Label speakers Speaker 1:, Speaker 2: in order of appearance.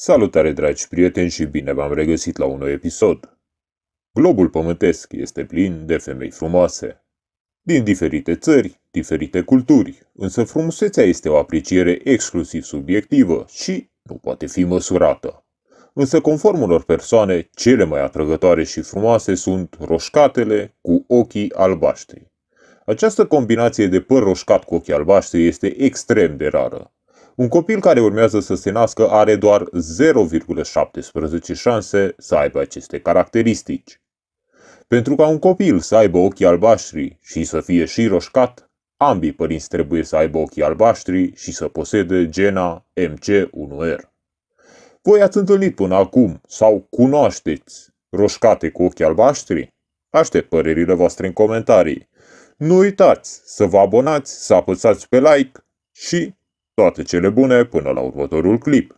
Speaker 1: Salutare, dragi prieteni, și bine v-am regăsit la un nou episod. Globul pământesc este plin de femei frumoase. Din diferite țări, diferite culturi, însă frumusețea este o apreciere exclusiv subiectivă și nu poate fi măsurată. Însă, conform unor persoane, cele mai atrăgătoare și frumoase sunt roșcatele cu ochii albaștri. Această combinație de păr roșcat cu ochii albaștri este extrem de rară, un copil care urmează să se nască are doar 0,17 șanse să aibă aceste caracteristici. Pentru ca un copil să aibă ochii albaștri și să fie și roșcat, ambii părinți trebuie să aibă ochii albaștri și să posede gena MC1R. Voi ați întâlnit până acum sau cunoașteți roșcate cu ochii albaștri? Aștept părerile voastre în comentarii. Nu uitați să vă abonați, să apăsați pe like și toate cele bune până la următorul clip!